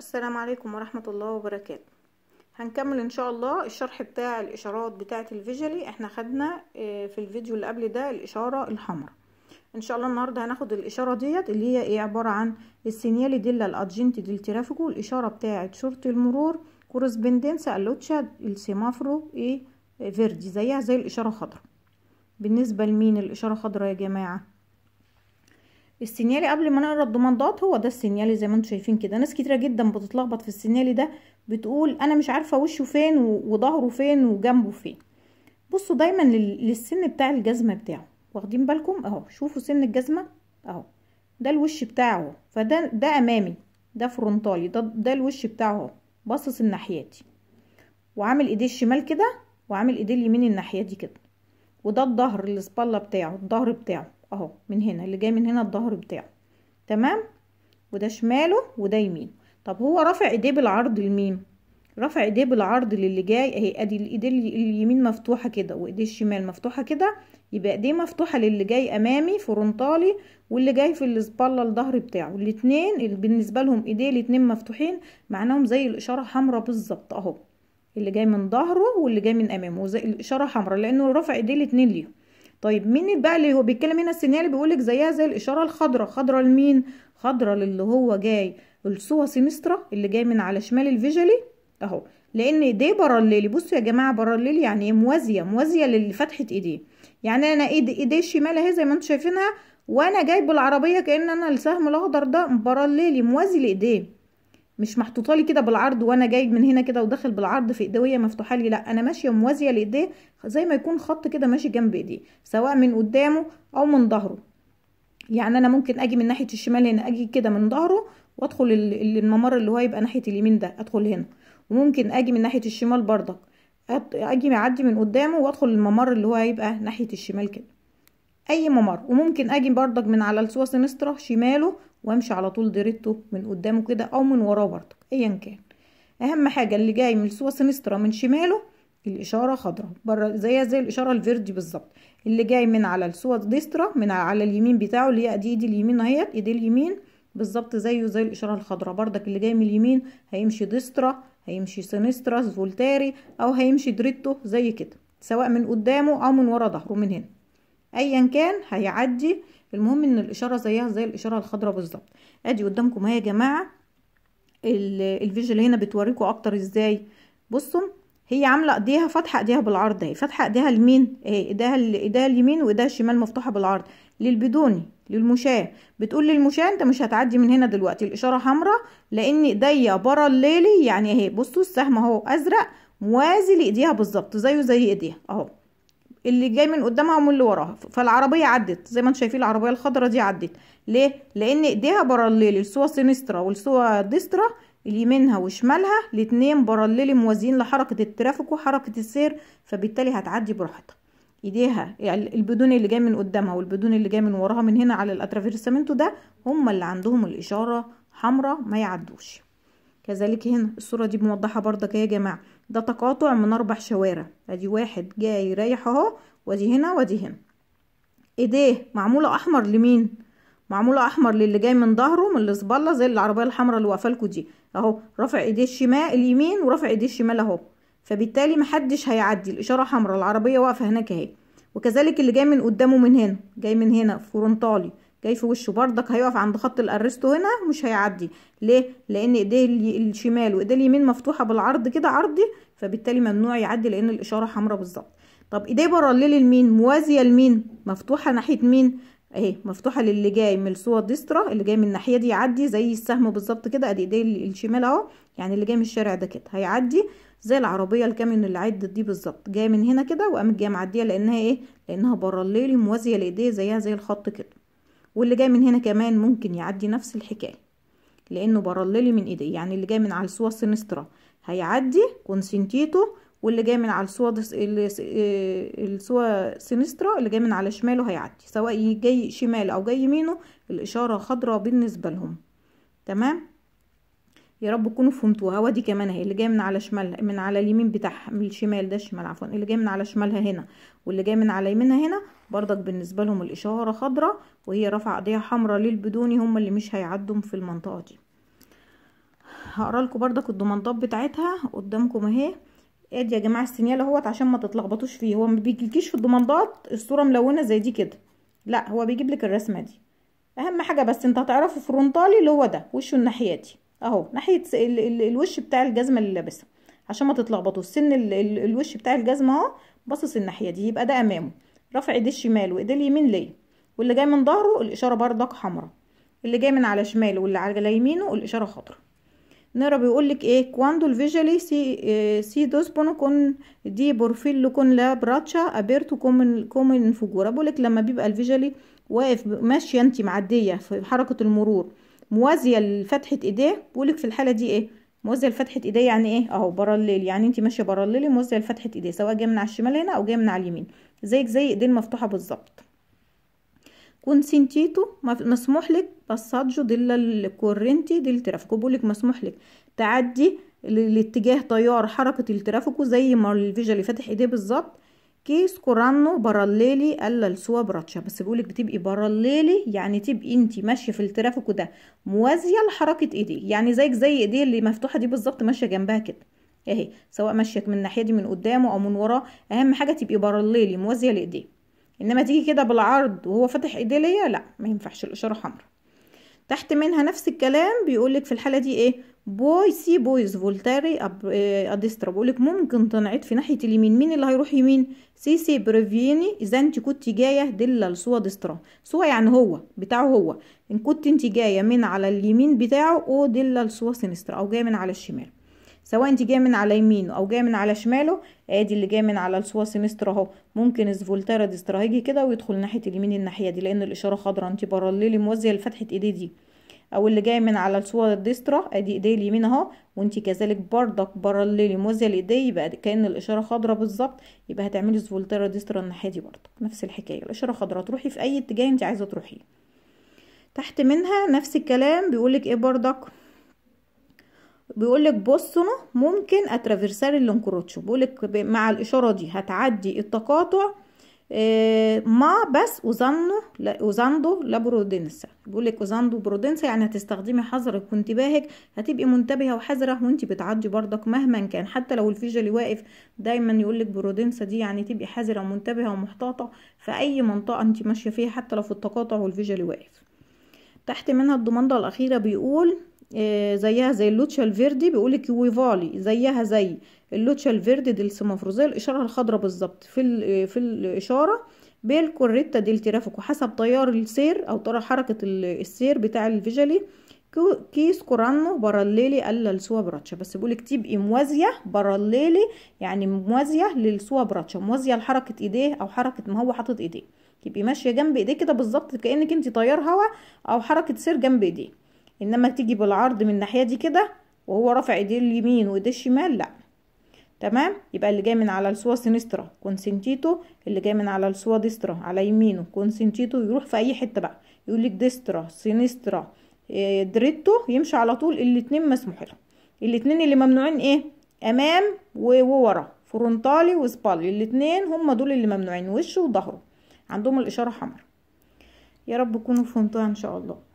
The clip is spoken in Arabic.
السلام عليكم ورحمة الله وبركاته هنكمل ان شاء الله الشرح بتاع الاشارات بتاعة الفيجلي احنا خدنا آه، في الفيديو اللي قبل ده الاشارة الحمراء ان شاء الله النهاردة هناخد الاشارة ديت اللي هي ايه عبارة عن السينيالي ديلا الادجنت ديل ترافيكو الاشارة بتاعة شرطي المرور بندنسا اللوتشا السيمافرو ايه فيردي زيها زي الاشارة الخضراء بالنسبة لمين الاشارة خضراء يا جماعة السينيالي قبل ما نقرا الضمادات هو ده السينيالي زي ما انتم شايفين كده ناس كتيره جدا بتتلخبط في السينيالي ده بتقول انا مش عارفه وشه فين وظهره فين وجنبه فين بصوا دايما للسن بتاع الجزمه بتاعه واخدين بالكم اهو شوفوا سن الجزمه اهو ده الوش بتاعه فده ده امامي ده فرونتالي ده ده الوش بتاعه اهو باصص الناحيتي وعامل ايديه الشمال كده وعامل ايديه اليمين الناحيه دي كده وده الظهر الاسبالا بتاعه الظهر بتاعه اهو من هنا اللي جاي من هنا الظهر بتاعه تمام وده شماله وده يمينه طب هو رافع ايديه بالعرض لمين رفع ايديه بالعرض للي جاي اهي ادي الايديه اليمين مفتوحه كده وايديه الشمال مفتوحه كده يبقى ايديه مفتوحه للي جاي امامي فرونتالي واللي جاي في الاسبالة الظهر بتاعه الاثنين بالنسبه لهم ايديه الاثنين مفتوحين معناهم زي الاشاره حمراء بالظبط اهو اللي جاي من ظهره واللي جاي من امامه زي الاشاره حمراء لانه رافع ايديه الاثنين ليهم طيب مين بقى اللي هو بيتكلم هنا السينيال لك زيها زي الاشاره الخضراء خضراء لمين خضراء للي هو جاي السوا سينسترا اللي جاي من على شمال الفيجلي اهو لان ايديه برللي بصوا يا جماعه برللي يعني ايه موازيه موازيه لفتحه ايديه يعني انا ايدي ايديه الشمال اهي زي ما انتم شايفينها وانا جايب العربيه كان انا السهم الاخضر ده برللي موازي لايديه مش محطوطه لي كده بالعرض وانا جاي من هنا كده وداخل بالعرض في ايديه مفتوحه لي لا انا ماشيه موازيه لايديه زي ما يكون خط كده ماشي جنب ايديه سواء من قدامه او من ظهره يعني انا ممكن اجي من ناحيه الشمال هنا اجي كده من ظهره وادخل الممر اللي هو يبقى ناحيه اليمين ده ادخل هنا وممكن اجي من ناحيه الشمال برضك اجي اعدي من قدامه وادخل الممر اللي هو هيبقى ناحيه الشمال كده اي ممر وممكن اجي برضك من على السوا سينسترا شماله وامشي على طول ديريته من قدامه كده او من وراه برضك ايا كان اهم حاجه اللي جاي من السوا سينسترا من شماله الاشاره خضراء بره زيها زي الاشاره الفيردي بالظبط اللي جاي من على السوا ديسترا من على اليمين بتاعه اللي هي ايدي اليمين اهيت ايدي اليمين بالظبط زيه زي الاشاره الخضراء بردك اللي جاي من اليمين هيمشي ديسترا هيمشي سنسترا فولتاري او هيمشي دريتو زي كده سواء من قدامه او من ورا ظهره من هنا ايا كان هيعدي المهم ان الاشاره زيها زي الاشاره الخضراء بالظبط ادي قدامكم اهي يا جماعه الفيجوال هنا بتوريكم اكتر ازاي بصوا هي عامله ايديها فاتحه ايديها بالعرض اهي فاتحه ايديها لمين اهي ايديها ايديها اليمين وايديها الشمال مفتوحه بالعرض للبدوني للمشاه بتقول للمشاه انت مش هتعدي من هنا دلوقتي الاشاره حمراء لان ايديا برا الليلي يعني اهي بصوا السهم اهو ازرق موازي لايديها بالظبط زيه زي ايديها اهو اللي جاي من قدامها ومن اللي وراها فالعربيه عدت زي ما انتم شايفين العربيه الخضراء دي عدت ليه لان ايديها باراليل السوا سينسترا والسوا ديسترا اليمينها وشمالها الاتنين باراليل موازيين لحركه الترافيك وحركه السير فبالتالي هتعدي براحتها ايديها يعني البدون اللي جاي من قدامها والبدون اللي جاي من وراها من هنا على الاترافيرسامنتو ده هما اللي عندهم الاشاره حمراء ما يعدوش كذلك هنا الصورة دي موضحة برضك يا جماعة ده تقاطع من اربع شوارع ادي واحد جاي رايح اهو وادي هنا وادي هنا ايديه معمولة احمر لمين معمولة احمر للي جاي من ظهره من الزبالة زي العربية الحمراء اللي واقفة دي اهو رافع ايديه الشمال اليمين ورافع ايديه الشمال اهو فبالتالي محدش هيعدي الاشارة حمراء العربية واقفة هناك اهي وكذلك اللي جاي من قدامه من هنا جاي من هنا فرونتالي جاي في وشه بردك هيقف عند خط الارستو هنا مش هيعدي ليه لان ايديه الشمال وايديه اليمين مفتوحه بالعرض كده عرضي فبالتالي ممنوع يعدي لان الاشاره حمراء بالظبط طب ايديه باراليل لمين موازيه لمين مفتوحه ناحيه مين اهي مفتوحه للي جاي من السوى ديسترا اللي جاي من الناحيه دي يعدي زي السهم بالظبط كده ادي ايديه الشمال اهو يعني اللي جاي من الشارع ده كده هيعدي زي العربيه الكاميون اللي عدت دي بالظبط جايه من هنا كده وقامت جايه معديه لانها ايه لانها باراليل موازيه لايديه زيها زي الخط كده واللي جاي من هنا كمان ممكن يعدي نفس الحكاية لانه برللي من ايديه يعني اللي جاي من على السوا سينسترا هيعدي كونسنتيتو واللي جاي من على السوا السوا آه، سينسترا اللي جاي من على شماله هيعدي سواء جاي شمال او جاي يمينه الاشاره خضراء بالنسبه لهم تمام يا رب تكونوا فهمتوها وادي كمان اهي اللي جايه من على شمالها من على اليمين بتاعها من الشمال ده الشمال عفوا اللي جاي من على شمالها هنا واللي جاي من على يمينها هنا برضك بالنسبه لهم الاشاره خضراء وهي رافعه ايديها حمراء للبدوني هم اللي مش هيعدوا في المنطقه دي هقرا لكم برضك الضمانطات بتاعتها قدامكم اهي ادي يا جماعه السنيال اهوت عشان ما تتلخبطوش فيه هو ما بيجيلكيش في الضمانطات الصوره ملونه زي دي كده لا هو بيجيب لك الرسمه دي اهم حاجه بس انت هتعرفه فرونتالي اللي هو ده وشه الناحيه دي اهو ناحيه ال ال الوش بتاع الجزمه اللي لابسها عشان ما تتلخبطوا السن ال ال الوش بتاع الجزمه اهو باصص الناحيه دي يبقى ده امامه رافع ايديه الشمال وايديه اليمين ليا واللي جاي من ظهره الاشاره بردك حمراء اللي جاي من على شماله واللي على يمينه الاشاره خضراء نقرا بيقول لك ايه كواندو الفيجالي سي سي دوس بونو كون دي بورفيلو كون لا براتشا ابيرتو كومن كومن انفجورا بيقول لك لما بيبقى الفيجالي واقف ماشيه انت معديه في حركه المرور موازيه لفتحه ايديه بقولك في الحاله دي ايه موازيه لفتحه ايديه يعني ايه اهو برلل يعني انت ماشيه برللي موازيه لفتحه ايديه سواء جايه من على الشمال هنا او جايه من على اليمين زيك زي ايدين مفتوحه بالظبط كون سنتيتو مسموح لك باساجو ديلا الكورنتي ديل ترافيكو لك مسموح لك تعدي لاتجاه تيار حركه الترافيكو زي ما الفيجا اللي فاتح ايديه بالظبط كيس كورانو براليلي الا السوا براتشا بس بيقولك بتبقي براليلي يعني تبقي انت ماشيه في الترافيك وده موازيه لحركه ايديك يعني زيك زي ايديه اللي مفتوحه دي بالظبط ماشيه جنبها كده اهي سواء ماشيه من الناحيه دي من قدامه او من وراه اهم حاجه تبقي براليلي موازيه لايديه انما تيجي كده بالعرض وهو فاتح ايديه ليا لا ما ينفعش الاشاره حمراء تحت منها نفس الكلام بيقولك في الحالة دي ايه بوي سي بويز فولتاري اديسترا لك ممكن تنعيط في ناحية اليمين مين اللي هيروح يمين سي سي بريفيني اذا انت كنت جاية دلا لسوا ديسترا سوا يعني هو بتاعه هو ان كنت انت جاية من على اليمين بتاعه او دلا لسوا سينسترا او جاية من على الشمال سواء انت جايه من على يمينه او جايه من على شماله ادي اللي جاي من على السوا سيمستر اهو ممكن الفولتيرا ديسترا هيجي كده ويدخل ناحيه اليمين الناحيه دي لان الاشاره خضراء انت برللي موازيه لفتحه ايديه دي او اللي جاي من على السوا ديسترا ادي ايديه اليمين اهو وانت كذلك بردك برللي موازيه لايديه يبقى كان الاشاره خضراء بالظبط يبقى هتعملي الفولتيرا ديسترا الناحيه دي برضك نفس الحكايه الاشاره خضراء تروحي في اي اتجاه انت عايزه تروحيه تحت منها نفس الكلام بيقولك ايه بردك بيقول لك بوسنا ممكن اترافيرسال الانكروتشو بيقول لك مع الاشاره دي هتعدي التقاطع آه، مع بس اوزانو اوزاندو لبرودنسا بيقول لك اوزاندو برودنسا يعني هتستخدمي حذرك وانتباهك هتبقي منتبهه وحذره وانت بتعدي برضك مهما كان حتى لو الفيجل واقف دايما يقول لك برودنسا دي يعني تبقي حذره ومنتبهه ومحتاطه في اي منطقه انت ماشيه فيها حتى لو في التقاطع والفيجل واقف تحت منها الضمانده الاخيره بيقول آه، زيها زي اللوتشا الفيردي بيقولك ويفالي زيها زي اللوتشا الفيردي دي السيمافروزيه الاشاره الخضراء بالظبط في آه، في الاشاره بالكوريتا دي الترافيك حسب تيار السير او طرح حركه السير بتاع الفيجالي كيس كورانو براليلي الا السوا براتشا بس بيقولك تبقي موازيه براليلي يعني موازيه للسوا براتشا موازيه لحركه ايديه او حركه ما هو حاطط ايديه تبقي ماشيه جنب ايديه كده بالظبط كانك انت تيار هوا او حركه سير جنب ايديه انما تيجي بالعرض من الناحيه دي كده وهو رافع ايديه اليمين وايديه الشمال لا تمام يبقى اللي جاي من على السوا سينسترا كونسنتيتو اللي جاي من على السوا ديسترا على يمينه كونسنتيتو يروح في اي حته بقى يقول لك ديسترا سينسترا آه، دريتو يمشي على طول الاتنين مسموح لهم الاتنين اللي ممنوعين ايه امام وورا فرونتالي وسبالي الاتنين هم دول اللي ممنوعين وشه وظهره عندهم الاشاره حمراء يا رب تكونوا فهمتوها ان شاء الله